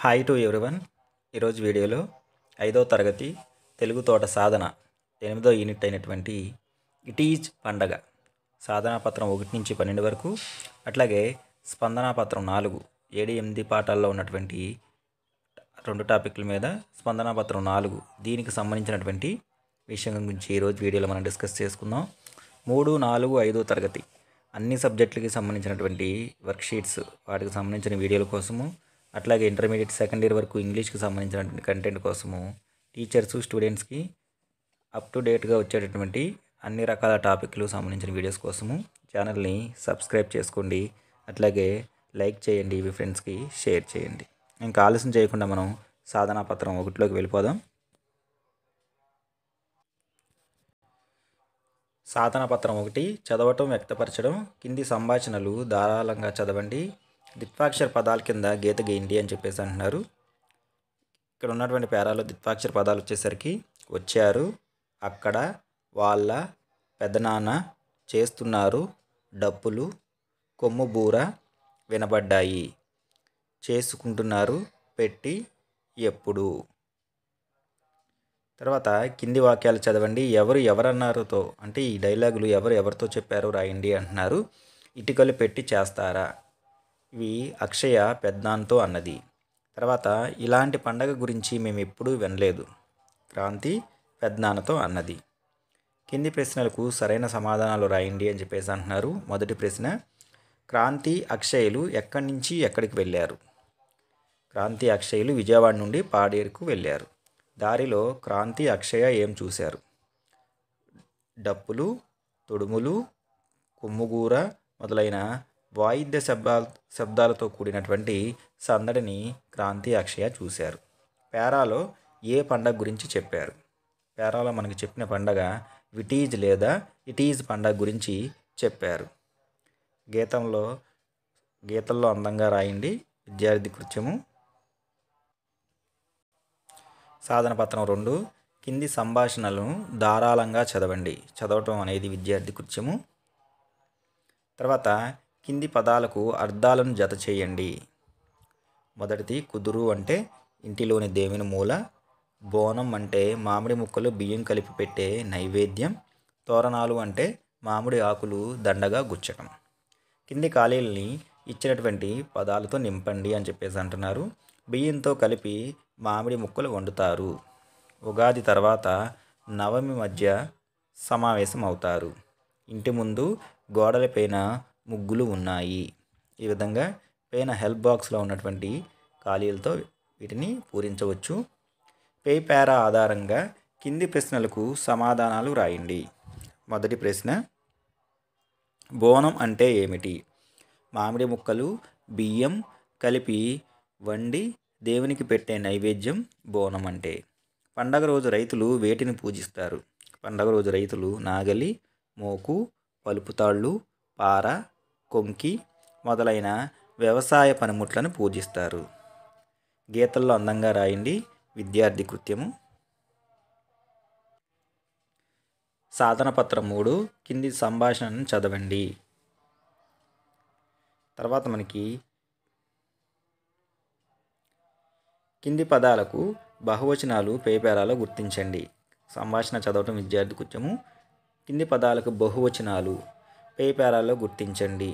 hi to everyone ఈరోజు వీడియోలో ఐదో తరగతి తెలుగు తోట సాధన ఎనిమిదో యూనిట్ అయినటువంటి ఇట్ ఈజ్ పండగ సాధనా పత్రం ఒకటి నుంచి పన్నెండు వరకు అట్లాగే స్పందనా పత్రం నాలుగు ఏడు ఎనిమిది పాఠాల్లో ఉన్నటువంటి రెండు టాపిక్ల మీద స్పందనా పత్రం నాలుగు దీనికి సంబంధించినటువంటి విషయం గురించి ఈరోజు వీడియోలో మనం డిస్కస్ చేసుకుందాం మూడు నాలుగు ఐదో తరగతి అన్ని సబ్జెక్టులకి సంబంధించినటువంటి వర్క్షీట్స్ వాటికి సంబంధించిన వీడియోల కోసము అట్లాగే ఇంటర్మీడియట్ సెకండ్ ఇయర్ వరకు ఇంగ్లీష్కి సంబంధించిన కంటెంట్ కోసము టీచర్స్ స్టూడెంట్స్కి అప్ టు డేట్గా వచ్చేటటువంటి అన్ని రకాల టాపిక్లు సంబంధించిన వీడియోస్ కోసము ఛానల్ని సబ్స్క్రైబ్ చేసుకోండి అట్లాగే లైక్ చేయండి మీ ఫ్రెండ్స్కి షేర్ చేయండి ఇంకా ఆలస్యం చేయకుండా మనం సాధనా పత్రం ఒకటిలోకి వెళ్ళిపోదాం సాధన పత్రం ఒకటి చదవటం వ్యక్తపరచడం కింది సంభాషణలు ధారాళంగా చదవండి ద్విత్వాక్షర పదాల కింద గీత గీయండి అని చెప్పేసి అంటున్నారు ఇక్కడ ఉన్నటువంటి పేరాలో ద్విత్వాక్షర పదాలు వచ్చేసరికి వచ్చారు అక్కడ వాళ్ళ పెదనాన్న చేస్తున్నారు డప్పులు కొమ్ము బూర వినబడ్డాయి చేసుకుంటున్నారు పెట్టి ఎప్పుడు తర్వాత కింది వాక్యాలు చదవండి ఎవరు ఎవరన్నారుతో అంటే ఈ డైలాగులు ఎవరు ఎవరితో చెప్పారో రాయండి అంటున్నారు ఇటుకలు పెట్టి చేస్తారా ఇవి అక్షయ పెద్దాంతో అన్నది తర్వాత ఇలాంటి పండగ గురించి మేము ఎప్పుడూ వినలేదు క్రాంతి పెద్నాన్నతో అన్నది కింది ప్రశ్నలకు సరైన సమాధానాలు రాయండి అని చెప్పేసి అంటున్నారు మొదటి ప్రశ్న క్రాంతి అక్షయులు ఎక్కడి నుంచి ఎక్కడికి వెళ్ళారు క్రాంతి అక్షయులు విజయవాడ నుండి పాడేరుకు వెళ్ళారు దారిలో క్రాంతి అక్షయ ఏం చూశారు డప్పులు తొడుములు కొమ్ముగూర మొదలైన వాయిద్య శబ్ద శబ్దాలతో కూడినటువంటి సందడిని క్రాంతి అక్షయ చూశారు పేరాలో ఏ పండగ గురించి చెప్పారు పేరాలో మనకు చెప్పిన పండగ విటీజ్ లేదా ఇటీజ్ పండగ గురించి చెప్పారు గీతంలో గీతల్లో అందంగా రాయండి విద్యార్థి కృత్యము సాధన పత్రం రెండు కింది సంభాషణలను ధారాళంగా చదవండి చదవటం అనేది విద్యార్థి కృత్యము తర్వాత కింది పదాలకు అర్థాలను జత చేయండి మొదటిది కుదురు అంటే ఇంటిలోని దేవుని మూల బోనం అంటే మామిడి ముక్కలు బియ్యం కలిపి పెట్టే నైవేద్యం తోరణాలు అంటే మామిడి ఆకులు దండగా గుచ్చటం కింది ఖాళీలని ఇచ్చినటువంటి పదాలతో నింపండి అని చెప్పేసి అంటున్నారు బియ్యంతో కలిపి మామిడి ముక్కలు వండుతారు ఉగాది తర్వాత నవమి మధ్య సమావేశం అవుతారు ఇంటి ముందు గోడలపైన ముగ్గులు ఉన్నాయి ఈ విధంగా పైన హెల్ప్ బాక్స్లో ఉన్నటువంటి ఖాళీలతో వీటిని పూరించవచ్చు పే పేరా ఆధారంగా కింది ప్రశ్నలకు సమాధానాలు రాయండి మొదటి ప్రశ్న బోనం అంటే ఏమిటి మామిడి ముక్కలు బియ్యం కలిపి వండి దేవునికి పెట్టే నైవేద్యం బోనం అంటే పండగ రోజు రైతులు వేటిని పూజిస్తారు పండగ రోజు రైతులు నాగలి మోకు పలుపుతాళ్ళు పార కొంకి మొదలైన వ్యవసాయ పనిముట్లను పూజిస్తారు గీతల్లో అందంగా రాయండి విద్యార్థి కృత్యము సాధన పత్రం మూడు కింది సంభాషణను చదవండి తర్వాత మనకి కింది పదాలకు బహువచనాలు పేపేరాలో గుర్తించండి సంభాషణ చదవటం విద్యార్థి కృత్యము కింది పదాలకు బహువచనాలు పే పేరాలో గుర్తించండి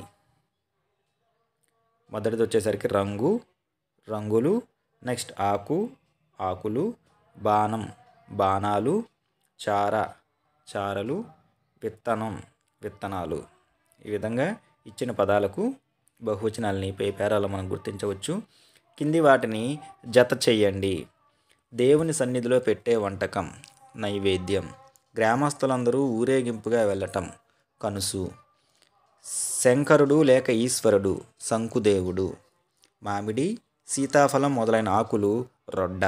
మొదటిది వచ్చేసరికి రంగు రంగులు నెక్స్ట్ ఆకు ఆకులు బాణం బాణాలు చార చారలు విత్తనం విత్తనాలు ఈ విధంగా ఇచ్చిన పదాలకు బహువచనాలని పై మనం గుర్తించవచ్చు కింది వాటిని జత చేయండి దేవుని సన్నిధిలో పెట్టే వంటకం నైవేద్యం గ్రామస్తులందరూ ఊరేగింపుగా వెళ్ళటం కనుసు శంకరుడు లేక ఈశ్వరుడు శంకుదేవుడు మామిడి సీతాఫలం మొదలైన ఆకులు రొడ్డ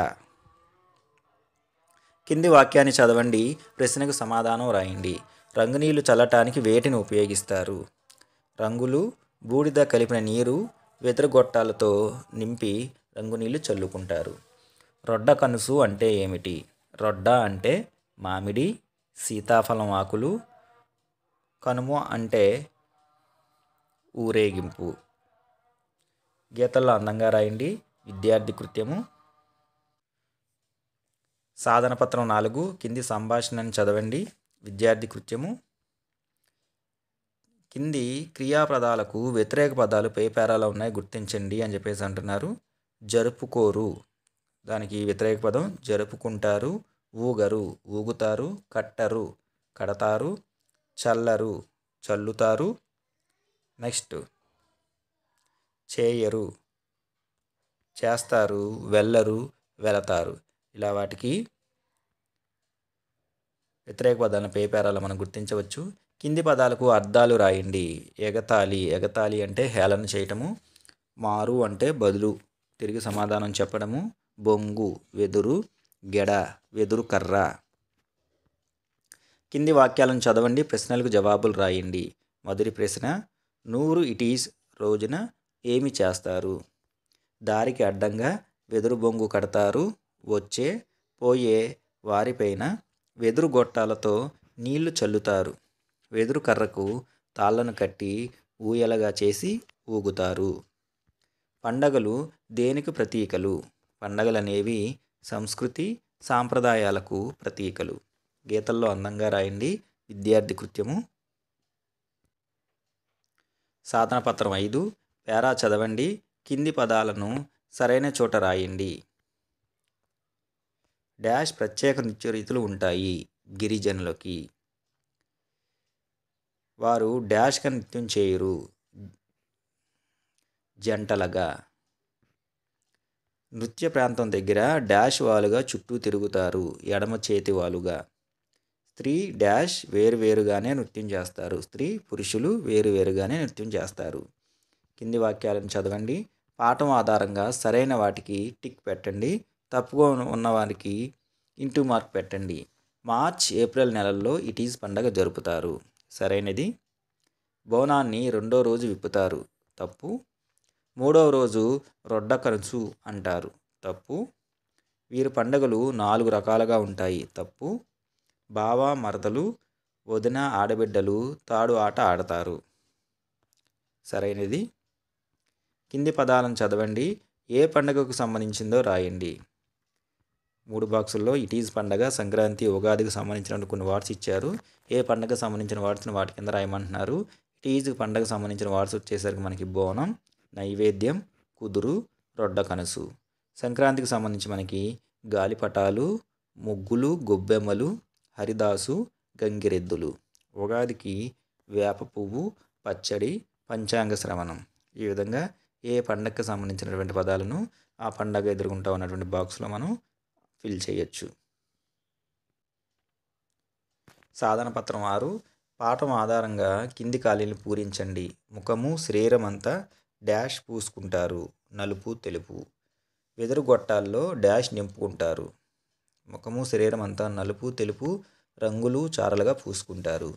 కింది వాక్యాన్ని చదవండి ప్రశ్నకు సమాధానం రాయండి రంగునీళ్లు చల్లటానికి వేటిని ఉపయోగిస్తారు రంగులు బూడిద కలిపిన నీరు గొట్టాలతో నింపి రంగునీళ్లు చల్లుకుంటారు రొడ్డ కనుసు అంటే ఏమిటి రొడ్డ అంటే మామిడి సీతాఫలం ఆకులు కనుమ అంటే ఊరేగింపు గీతల్లో అందంగా రాయండి విద్యార్థి కృత్యము సాధన పత్రం నాలుగు కింది సంభాషణను చదవండి విద్యార్థి కృత్యము కింది క్రియాపదాలకు వ్యతిరేక పదాలు పేపేరాలు ఉన్నాయి గుర్తించండి అని చెప్పేసి అంటున్నారు జరుపుకోరు దానికి వ్యతిరేక పదం జరుపుకుంటారు ఊగరు ఊగుతారు కట్టరు కడతారు చల్లరు చల్లుతారు నెక్స్ట్ చేయరు చేస్తారు వెళ్ళరు వెళతారు ఇలా వాటికి వ్యతిరేక పదాలను పేపేరాలు మనం గుర్తించవచ్చు కింది పదాలకు అర్థాలు రాయండి ఎగతాళి ఎగతాళి అంటే హేళన చేయటము మారు అంటే బదులు తిరిగి సమాధానం చెప్పడము బొంగు వెదురు గెడ వెదురు కర్ర కింది వాక్యాలను చదవండి ప్రశ్నలకు జవాబులు రాయండి మొదటి ప్రశ్న నూరు ఇటీస్ రోజున ఏమి చేస్తారు దారికి అడ్డంగా వెదురు బొంగు కడతారు వచ్చే పోయే వారిపైన వెదురు గొట్టాలతో నీళ్లు చల్లుతారు వెదురు కర్రకు తాళ్లను కట్టి ఊయలగా చేసి ఊగుతారు పండగలు దేనికి ప్రతీకలు పండగలనేవి సంస్కృతి సాంప్రదాయాలకు ప్రతీకలు గీతల్లో అందంగా రాయండి విద్యార్థి కృత్యము సాధన పత్రం ఐదు పేరా చదవండి కింది పదాలను సరైన చోట రాయండి డాష్ ప్రత్యేక నృత్య రీతులు ఉంటాయి గిరిజనులకి వారు డాష్గా నృత్యం చేయరు జంటలగా నృత్య ప్రాంతం దగ్గర డాష్ వాలుగా చుట్టూ తిరుగుతారు ఎడమ చేతి వాలుగా స్త్రీ డాష్ వేరువేరుగానే నృత్యం చేస్తారు స్త్రీ పురుషులు వేరువేరుగానే నృత్యం చేస్తారు కింది వాక్యాలను చదవండి పాఠం ఆధారంగా సరైన వాటికి టిక్ పెట్టండి తప్పుగా ఉన్న వారికి ఇంటూ మార్క్ పెట్టండి మార్చ్ ఏప్రిల్ నెలల్లో ఈజ్ పండగ జరుపుతారు సరైనది బోనాన్ని రెండో రోజు విప్పుతారు తప్పు మూడవ రోజు రొడ్డ కరుచు అంటారు తప్పు వీరి పండగలు నాలుగు రకాలుగా ఉంటాయి తప్పు బావ మరదలు వదిన ఆడబిడ్డలు తాడు ఆట ఆడతారు సరైనది కింది పదాలను చదవండి ఏ పండగకు సంబంధించిందో రాయండి మూడు బాక్సుల్లో ఇట్ ఈజ్ పండగ సంక్రాంతి ఉగాదికి సంబంధించిన కొన్ని వార్డ్స్ ఇచ్చారు ఏ పండగ సంబంధించిన వార్డ్స్ని వాటి కింద రాయమంటున్నారు ఇట్ ఈజ్ పండగ సంబంధించిన వార్డ్స్ వచ్చేసరికి మనకి బోనం నైవేద్యం కుదురు రొడ్డ కనసు సంక్రాంతికి సంబంధించి మనకి గాలిపటాలు ముగ్గులు గొబ్బెమ్మలు హరిదాసు గంగిరెద్దులు ఉగాదికి వేప పువ్వు పచ్చడి పంచాంగ శ్రవణం ఈ విధంగా ఏ పండగకి సంబంధించినటువంటి పదాలను ఆ పండగ ఎదుర్కొంటా ఉన్నటువంటి బాక్స్లో మనం ఫిల్ చేయొచ్చు సాధన పత్రం ఆరు పాఠం ఆధారంగా కింది ఖాళీలు పూరించండి ముఖము శరీరమంతా డాష్ పూసుకుంటారు నలుపు తెలుపు వెదురు గొట్టాల్లో డాష్ నింపుకుంటారు ముఖము శరీరం అంతా నలుపు తెలుపు రంగులు చారలుగా పూసుకుంటారు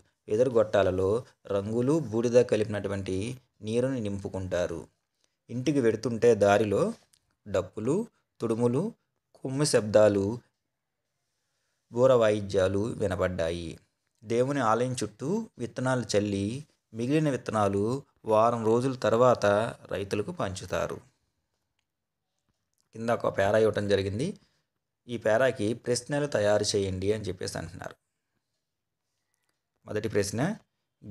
గొట్టాలలో రంగులు బూడిద కలిపినటువంటి నీరుని నింపుకుంటారు ఇంటికి వెడుతుంటే దారిలో డప్పులు తుడుములు కుమ్మి శబ్దాలు బూర వాయిద్యాలు వినపడ్డాయి దేవుని ఆలయం చుట్టూ విత్తనాలు చల్లి మిగిలిన విత్తనాలు వారం రోజుల తర్వాత రైతులకు పంచుతారు కింద ఒక పేర ఇవ్వటం జరిగింది ఈ పేరాకి ప్రశ్నలు తయారు చేయండి అని చెప్పేసి అంటున్నారు మొదటి ప్రశ్న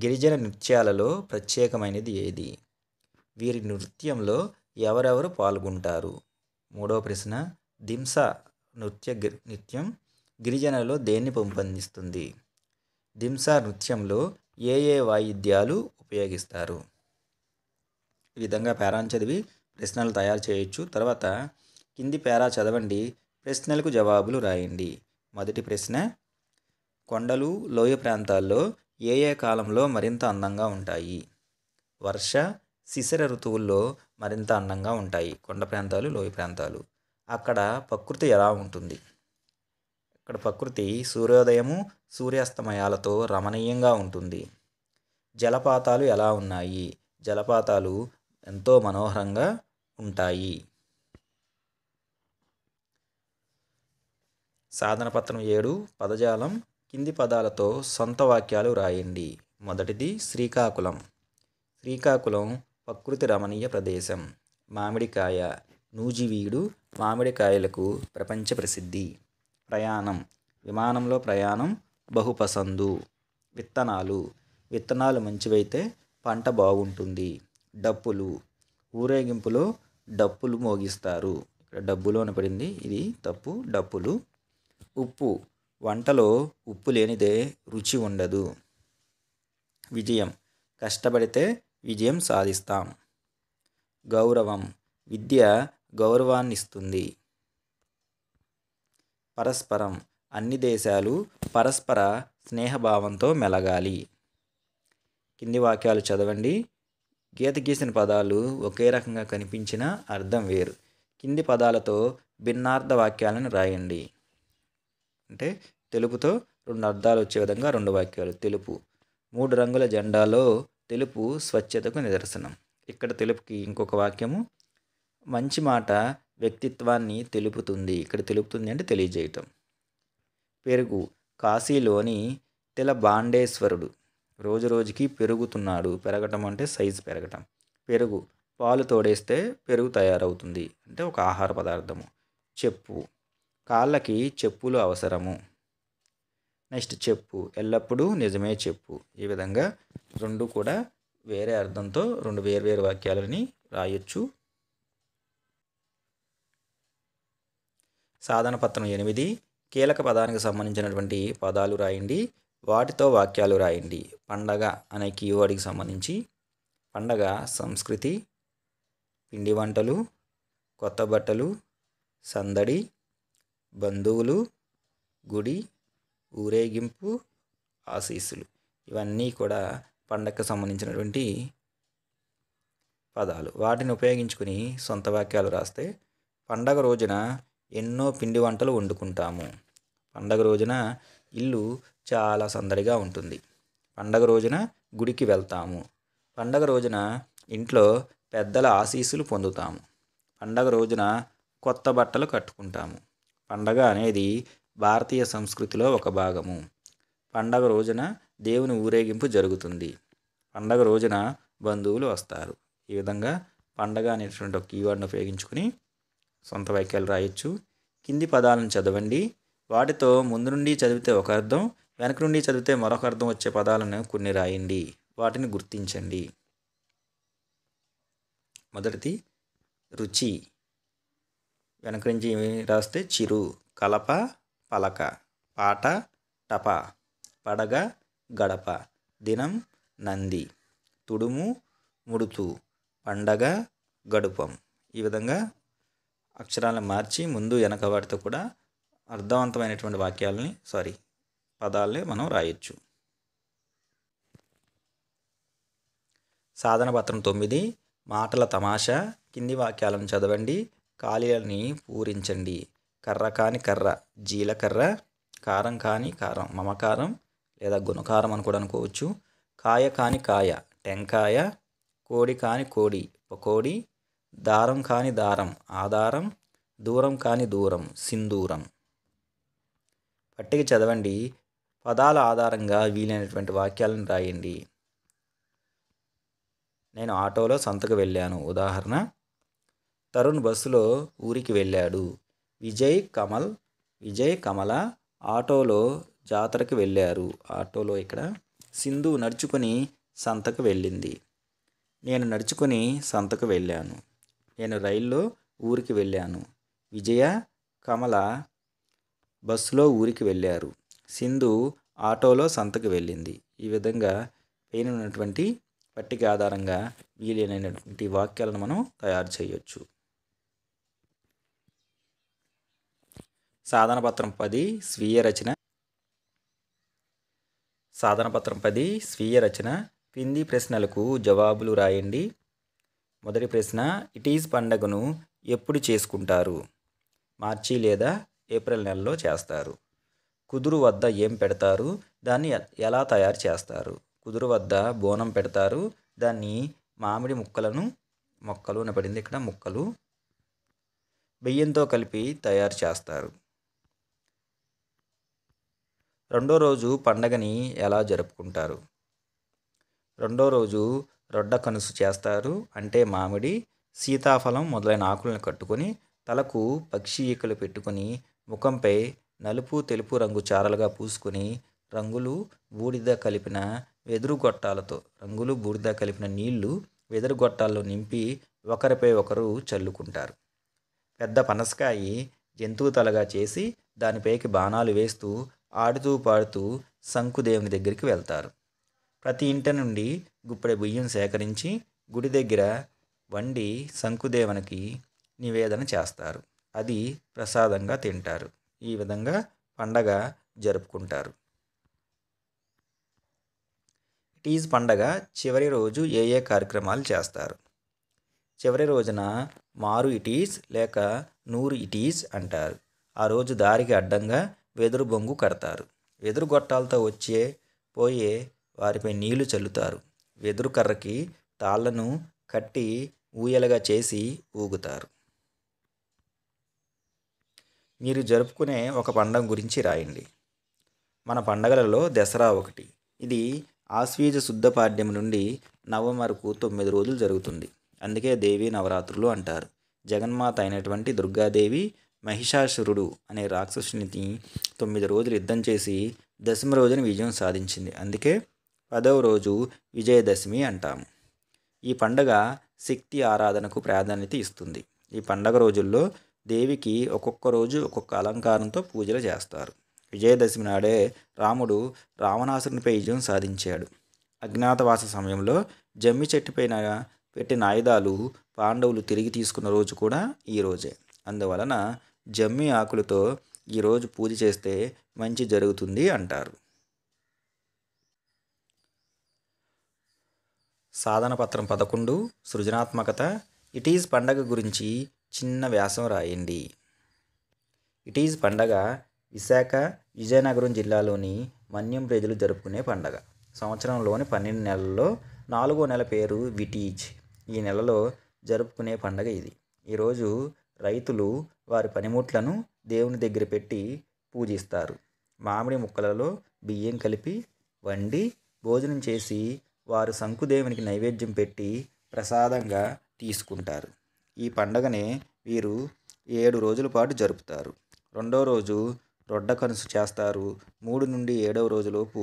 గిరిజన నృత్యాలలో ప్రత్యేకమైనది ఏది వీరి నృత్యంలో ఎవరెవరు పాల్గొంటారు మూడవ ప్రశ్న దింస నృత్య నృత్యం గిరిజనలో దేన్ని పెంపొందిస్తుంది దింస నృత్యంలో ఏ ఏ వాయిద్యాలు ఉపయోగిస్తారు ఈ విధంగా పేరాను చదివి ప్రశ్నలు తయారు చేయొచ్చు తర్వాత కింది పేరా చదవండి ప్రశ్నలకు జవాబులు రాయండి మొదటి ప్రశ్న కొండలు లోయ ప్రాంతాల్లో ఏ ఏ కాలంలో మరింత అందంగా ఉంటాయి వర్ష శిశిర ఋతువుల్లో మరింత అందంగా ఉంటాయి కొండ ప్రాంతాలు లోయ ప్రాంతాలు అక్కడ ప్రకృతి ఎలా ఉంటుంది అక్కడ ప్రకృతి సూర్యోదయము సూర్యాస్తమయాలతో రమణీయంగా ఉంటుంది జలపాతాలు ఎలా ఉన్నాయి జలపాతాలు ఎంతో మనోహరంగా ఉంటాయి సాధనపత్రం ఏడు పదజాలం కింది పదాలతో సొంత వాక్యాలు రాయండి మొదటిది శ్రీకాకుళం శ్రీకాకుళం ప్రకృతి రమణీయ ప్రదేశం మామిడికాయ నూజివీడు మామిడికాయలకు ప్రపంచ ప్రసిద్ధి ప్రయాణం విమానంలో ప్రయాణం బహుపసందు విత్తనాలు విత్తనాలు మంచివైతే పంట బాగుంటుంది డప్పులు ఊరేగింపులో డప్పులు మోగిస్తారు ఇక్కడ డబ్బులోన పడింది ఇది తప్పు డప్పులు ఉప్పు వంటలో ఉప్పు లేనిదే రుచి ఉండదు విజయం కష్టపడితే విజయం సాధిస్తాం గౌరవం విద్య గౌరవాన్నిస్తుంది పరస్పరం అన్ని దేశాలు పరస్పర స్నేహభావంతో మెలగాలి కింది వాక్యాలు చదవండి గీత గీసిన పదాలు ఒకే రకంగా కనిపించిన అర్థం వేరు కింది పదాలతో భిన్నార్థ వాక్యాలను రాయండి అంటే తెలుపుతో రెండు అర్థాలు వచ్చే విధంగా రెండు వాక్యాలు తెలుపు మూడు రంగుల జెండాలో తెలుపు స్వచ్ఛతకు నిదర్శనం ఇక్కడ తెలుపుకి ఇంకొక వాక్యము మంచి మాట వ్యక్తిత్వాన్ని తెలుపుతుంది ఇక్కడ తెలుపుతుంది అంటే తెలియజేయటం పెరుగు కాశీలోని తిల బాండేశ్వరుడు రోజు రోజుకి పెరుగుతున్నాడు పెరగటం అంటే సైజు పెరగటం పెరుగు పాలు తోడేస్తే పెరుగు తయారవుతుంది అంటే ఒక ఆహార పదార్థము చెప్పు కాళ్ళకి చెప్పులు అవసరము నెక్స్ట్ చెప్పు ఎల్లప్పుడూ నిజమే చెప్పు ఈ విధంగా రెండు కూడా వేరే అర్థంతో రెండు వేరు వాక్యాలని రాయొచ్చు సాధన పత్రం ఎనిమిది కీలక పదానికి సంబంధించినటువంటి పదాలు రాయండి వాటితో వాక్యాలు రాయండి పండగ అనే కీవర్డ్కి సంబంధించి పండగ సంస్కృతి పిండి వంటలు కొత్త బట్టలు సందడి బంధువులు గుడి ఊరేగింపు ఆశీస్సులు ఇవన్నీ కూడా పండగకు సంబంధించినటువంటి పదాలు వాటిని ఉపయోగించుకుని సొంత వాక్యాలు రాస్తే పండగ రోజున ఎన్నో పిండి వంటలు వండుకుంటాము పండగ రోజున ఇల్లు చాలా సందడిగా ఉంటుంది పండగ రోజున గుడికి వెళ్తాము పండగ రోజున ఇంట్లో పెద్దల ఆశీస్సులు పొందుతాము పండగ రోజున కొత్త బట్టలు కట్టుకుంటాము పండగ అనేది భారతీయ సంస్కృతిలో ఒక భాగము పండగ రోజున దేవుని ఊరేగింపు జరుగుతుంది పండగ రోజున బంధువులు వస్తారు ఈ విధంగా పండగ అనేటువంటి ఒక కీవర్డ్ను ఉపయోగించుకుని సొంత వాక్యాలు రాయొచ్చు కింది పదాలను చదవండి వాటితో ముందు నుండి చదివితే ఒక అర్థం వెనక నుండి చదివితే మరొక అర్థం వచ్చే పదాలను కొన్ని రాయండి వాటిని గుర్తించండి మొదటిది రుచి వెనక నుంచి రాస్తే చిరు కలప పలక పాట టప పడగ గడప దినం నంది తుడుము ముడుతు పండగ గడుపం ఈ విధంగా అక్షరాలను మార్చి ముందు వెనక వాటితో కూడా అర్థవంతమైనటువంటి వాక్యాలని సారీ పదాలని మనం రాయొచ్చు సాధన పత్రం తొమ్మిది మాటల తమాషా కింది వాక్యాలను చదవండి ఖాళీలని పూరించండి కర్ర కాని కర్ర జీలకర్ర కారం కాని కారం మమకారం లేదా గుణకారం అని కూడా అనుకోవచ్చు కాయ కాని కాయ టెంకాయ కోడి కాని కోడి పకోడి దారం కాని దారం ఆధారం దూరం కాని దూరం సింధూరం పట్టిక చదవండి పదాల ఆధారంగా వీలైనటువంటి వాక్యాలను రాయండి నేను ఆటోలో సంతకు వెళ్ళాను ఉదాహరణ తరుణ్ బస్సులో ఊరికి వెళ్ళాడు విజయ్ కమల్ విజయ్ కమల ఆటోలో జాతరకి వెళ్ళారు ఆటోలో ఇక్కడ సింధు నడుచుకొని సంతకు వెళ్ళింది నేను నడుచుకొని సంతకు వెళ్ళాను నేను రైల్లో ఊరికి వెళ్ళాను విజయ కమల బస్సులో ఊరికి వెళ్ళారు సింధు ఆటోలో సంతకు వెళ్ళింది ఈ విధంగా పైన ఉన్నటువంటి పట్టిక ఆధారంగా వీలైనటువంటి వాక్యాలను మనం తయారు చేయొచ్చు సాధనపత్రం పది స్వీయ రచన సాధనపత్రం పది స్వీయ రచన కింది ప్రశ్నలకు జవాబులు రాయండి మొదటి ప్రశ్న ఇట్ ఈజ్ పండగను ఎప్పుడు చేసుకుంటారు మార్చి లేదా ఏప్రిల్ నెలలో చేస్తారు కుదురు వద్ద ఏం పెడతారు దాన్ని ఎలా తయారు చేస్తారు కుదురు వద్ద బోనం పెడతారు దాన్ని మామిడి ముక్కలను మొక్కలు అనబడింది ఇక్కడ ముక్కలు బియ్యంతో కలిపి తయారు చేస్తారు రెండో రోజు పండగని ఎలా జరుపుకుంటారు రెండో రోజు రొడ్డ కనుసు చేస్తారు అంటే మామిడి సీతాఫలం మొదలైన ఆకులను కట్టుకొని తలకు పక్షి ఈకలు పెట్టుకుని ముఖంపై నలుపు తెలుపు రంగు చారలుగా పూసుకొని రంగులు బూడిద కలిపిన వెదురు గొట్టాలతో రంగులు బూడిద కలిపిన నీళ్లు వెదురు గొట్టాల్లో నింపి ఒకరిపై ఒకరు చల్లుకుంటారు పెద్ద పనసకాయి జంతువు తలగా చేసి దానిపైకి బాణాలు వేస్తూ ఆడుతూ పాడుతూ శంకుదేవుని దగ్గరికి వెళ్తారు ప్రతి ఇంటి నుండి గుప్పెడ బియ్యం సేకరించి గుడి దగ్గర వండి శంకుదేవునికి నివేదన చేస్తారు అది ప్రసాదంగా తింటారు ఈ విధంగా పండగ జరుపుకుంటారు టీజ్ పండగ చివరి రోజు ఏ ఏ కార్యక్రమాలు చేస్తారు చివరి రోజున మారు ఇటీస్ లేక నూరు ఇటీస్ అంటారు ఆ రోజు దారికి అడ్డంగా వెదురు బొంగు కడతారు వెదురు గొట్టాలతో వచ్చే పోయే వారిపై నీళ్లు చల్లుతారు వెదురు కర్రకి తాళ్లను కట్టి ఊయలగా చేసి ఊగుతారు మీరు జరుపుకునే ఒక పండగ గురించి రాయండి మన పండగలలో దసరా ఒకటి ఇది ఆశ్వీజ శుద్ధ పాడ్యం నుండి నవం వరకు తొమ్మిది రోజులు జరుగుతుంది అందుకే దేవి నవరాత్రులు అంటారు జగన్మాత అయినటువంటి దుర్గాదేవి మహిషాసురుడు అనే రాక్షసునితో తొమ్మిది రోజులు యుద్ధం చేసి దశమ రోజున విజయం సాధించింది అందుకే పదవ రోజు విజయదశమి అంటాము ఈ పండగ శక్తి ఆరాధనకు ప్రాధాన్యత ఇస్తుంది ఈ పండగ రోజుల్లో దేవికి ఒక్కొక్క రోజు ఒక్కొక్క అలంకారంతో పూజలు చేస్తారు విజయదశమి నాడే రాముడు రావణాసురునిపై విజయం సాధించాడు అజ్ఞాతవాస సమయంలో జమ్మి చెట్టుపైన పెట్టిన ఆయుధాలు పాండవులు తిరిగి తీసుకున్న రోజు కూడా ఈ రోజే అందువలన జమ్మి ఆకులతో ఈరోజు పూజ చేస్తే మంచి జరుగుతుంది అంటారు సాధన పత్రం పదకొండు సృజనాత్మకత ఇట్ ఈజ్ పండగ గురించి చిన్న వ్యాసం రాయండి ఇట్ ఈజ్ పండగ విశాఖ విజయనగరం జిల్లాలోని మన్యం ప్రజలు జరుపుకునే పండగ సంవత్సరంలోని పన్నెండు నెలల్లో నాలుగో నెల పేరు విటీజ్ ఈ నెలలో జరుపుకునే పండగ ఇది ఈరోజు రైతులు వారి పనిముట్లను దేవుని దగ్గర పెట్టి పూజిస్తారు మామిడి ముక్కలలో బియ్యం కలిపి వండి భోజనం చేసి వారు శంకుదేవునికి నైవేద్యం పెట్టి ప్రసాదంగా తీసుకుంటారు ఈ పండగనే వీరు ఏడు రోజుల పాటు జరుపుతారు రెండో రోజు రొడ్డ కనుసు చేస్తారు మూడు నుండి ఏడవ రోజులోపు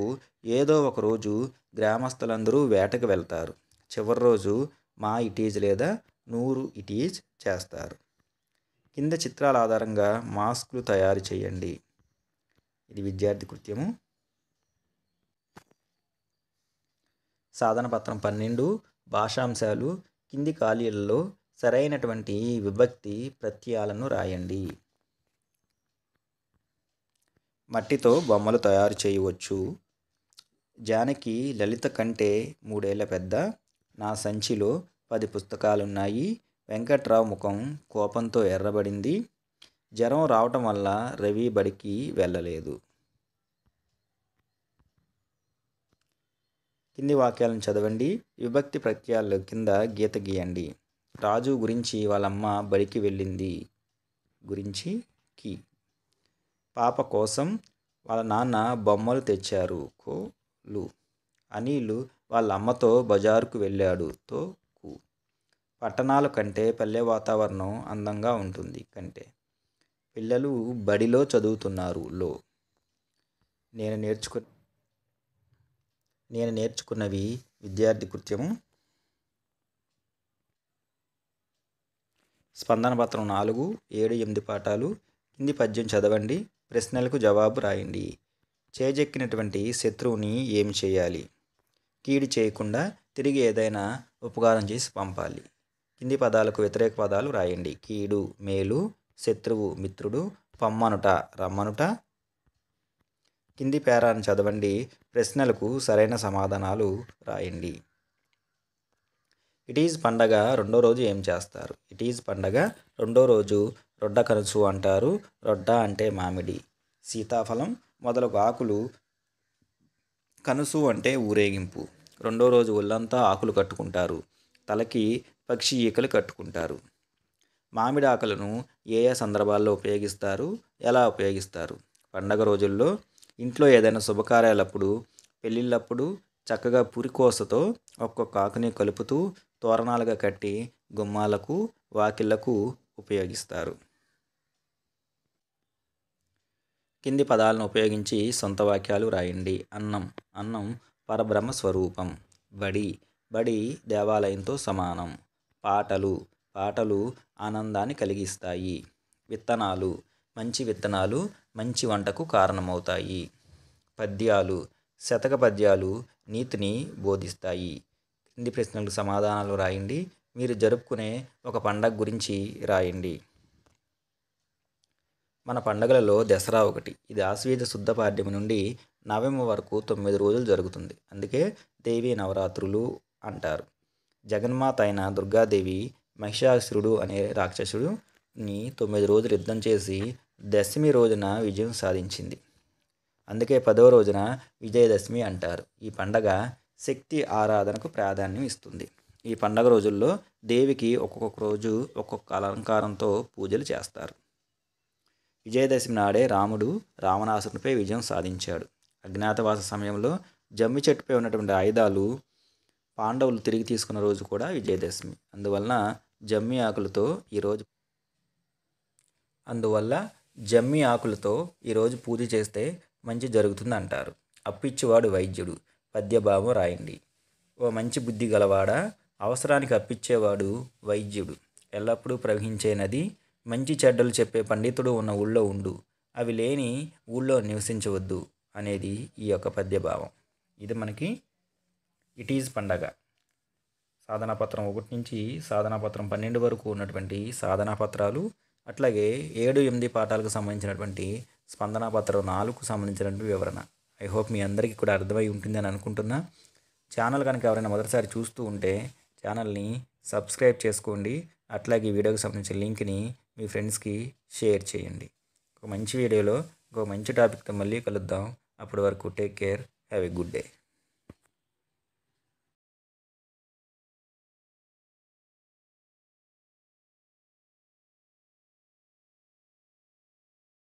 ఏదో ఒక రోజు గ్రామస్తులందరూ వేటకు వెళ్తారు చివరి రోజు మా ఇటీజ్ లేదా నూరు ఇటీజ్ చేస్తారు కింద చిత్రాల ఆధారంగా మాస్కులు తయారు చేయండి ఇది విద్యార్థి కృత్యము సాధన పత్రం పన్నెండు భాషాంశాలు కింది ఖాళీలలో సరైనటువంటి విభక్తి ప్రత్యయాలను రాయండి మట్టితో బొమ్మలు తయారు చేయవచ్చు జానకి లలిత కంటే మూడేళ్ల పెద్ద నా సంచిలో పది పుస్తకాలున్నాయి వెంకట్రావు ముఖం కోపంతో ఎర్రబడింది జ్వరం రావటం వల్ల రవి బడికి వెళ్ళలేదు కింది వాక్యాలను చదవండి విభక్తి ప్రత్యయాలు కింద గీత గీయండి రాజు గురించి వాళ్ళమ్మ బడికి వెళ్ళింది గురించి కి పాప కోసం వాళ్ళ నాన్న బొమ్మలు తెచ్చారు కోలు అనిలు వాళ్ళ అమ్మతో బజారుకు వెళ్ళాడు తో పట్టణాల కంటే పల్లె వాతావరణం అందంగా ఉంటుంది కంటే పిల్లలు బడిలో చదువుతున్నారు లో నేను నేర్చుకు నేను నేర్చుకున్నవి విద్యార్థి కృత్యము స్పందన పత్రం నాలుగు ఏడు ఎనిమిది పాఠాలు కింది పద్యం చదవండి ప్రశ్నలకు జవాబు రాయండి చేజెక్కినటువంటి శత్రువుని ఏమి చేయాలి కీడు చేయకుండా తిరిగి ఏదైనా ఉపకారం చేసి పంపాలి కింది పదాలకు వ్యతిరేక పదాలు రాయండి కీడు మేలు శత్రువు మిత్రుడు పమ్మనుట రమ్మనుట కింది పేరాన్ని చదవండి ప్రశ్నలకు సరైన సమాధానాలు రాయండి ఇట్ ఈజ్ పండగ రెండో రోజు ఏం చేస్తారు ఇట్ ఈజ్ పండగ రెండో రోజు రొడ్డ కనుసు అంటారు రొడ్డ అంటే మామిడి సీతాఫలం మొదలగు ఆకులు కనుసు అంటే ఊరేగింపు రెండో రోజు ఒళ్ళంతా ఆకులు కట్టుకుంటారు తలకి పక్షి ఈకలు కట్టుకుంటారు మామిడి ఆకులను ఏ ఏ సందర్భాల్లో ఉపయోగిస్తారు ఎలా ఉపయోగిస్తారు పండగ రోజుల్లో ఇంట్లో ఏదైనా శుభకార్యాలప్పుడు పెళ్ళిళ్ళప్పుడు చక్కగా పురికోసతో ఒక్కొక్క ఆకుని కలుపుతూ తోరణాలుగా కట్టి గుమ్మాలకు వాకిళ్లకు ఉపయోగిస్తారు కింది పదాలను ఉపయోగించి సొంత వాక్యాలు రాయండి అన్నం అన్నం పరబ్రహ్మ స్వరూపం బడి బడి దేవాలయంతో సమానం పాటలు పాటలు ఆనందాన్ని కలిగిస్తాయి విత్తనాలు మంచి విత్తనాలు మంచి వంటకు కారణమవుతాయి పద్యాలు శతక పద్యాలు నీతిని బోధిస్తాయి కింది ప్రశ్నలకు సమాధానాలు రాయండి మీరు జరుపుకునే ఒక పండగ గురించి రాయండి మన పండగలలో దసరా ఒకటి ఇది ఆశ్వేద శుద్ధ పాడ్యమి నుండి నవంబర్ వరకు తొమ్మిది రోజులు జరుగుతుంది అందుకే దేవీ నవరాత్రులు అంటారు జగన్మాత అయిన దుర్గాదేవి మహిషాసురుడు అనే రాక్షసుడుని తొమ్మిది రోజులు యుద్ధం చేసి దశమి రోజున విజయం సాధించింది అందుకే పదవ రోజున విజయదశమి అంటారు ఈ పండగ శక్తి ఆరాధనకు ప్రాధాన్యం ఇస్తుంది ఈ పండగ రోజుల్లో దేవికి ఒక్కొక్క రోజు ఒక్కొక్క అలంకారంతో పూజలు చేస్తారు విజయదశమి నాడే రాముడు రావణాసురునిపై విజయం సాధించాడు అజ్ఞాతవాస సమయంలో జమ్మి చెట్టుపై ఉన్నటువంటి ఆయుధాలు పాండవులు తిరిగి తీసుకున్న రోజు కూడా విజయదశమి అందువలన జమ్మి ఆకులతో ఈరోజు అందువల్ల జమ్మి ఆకులతో ఈరోజు పూజ చేస్తే మంచి జరుగుతుంది అంటారు అప్పిచ్చేవాడు వైద్యుడు పద్యభావం రాయండి ఓ మంచి బుద్ధి గలవాడ అవసరానికి అప్పిచ్చేవాడు వైద్యుడు ఎల్లప్పుడూ ప్రవహించే నది మంచి చెడ్డలు చెప్పే పండితుడు ఉన్న ఊళ్ళో ఉండు అవి లేని ఊళ్ళో నివసించవద్దు అనేది ఈ యొక్క పద్యభావం ఇది మనకి ఇట్ ఈజ్ పండగ సాధనాపత్రం ఒకటి నుంచి సాధనాపత్రం పన్నెండు వరకు ఉన్నటువంటి సాధనాపత్రాలు అట్లాగే ఏడు ఎనిమిది పాఠాలకు సంబంధించినటువంటి స్పందన పత్రం నాలుగుకు సంబంధించినటువంటి వివరణ ఐ హోప్ మీ అందరికీ కూడా అర్థమై ఉంటుంది అని అనుకుంటున్నా ఛానల్ కనుక ఎవరైనా మొదటిసారి చూస్తూ ఉంటే ఛానల్ని సబ్స్క్రైబ్ చేసుకోండి అట్లాగే వీడియోకి సంబంధించిన లింక్ని మీ ఫ్రెండ్స్కి షేర్ చేయండి ఒక మంచి వీడియోలో ఒక మంచి టాపిక్తో మళ్ళీ కలుద్దాం అప్పటి వరకు take care have a good day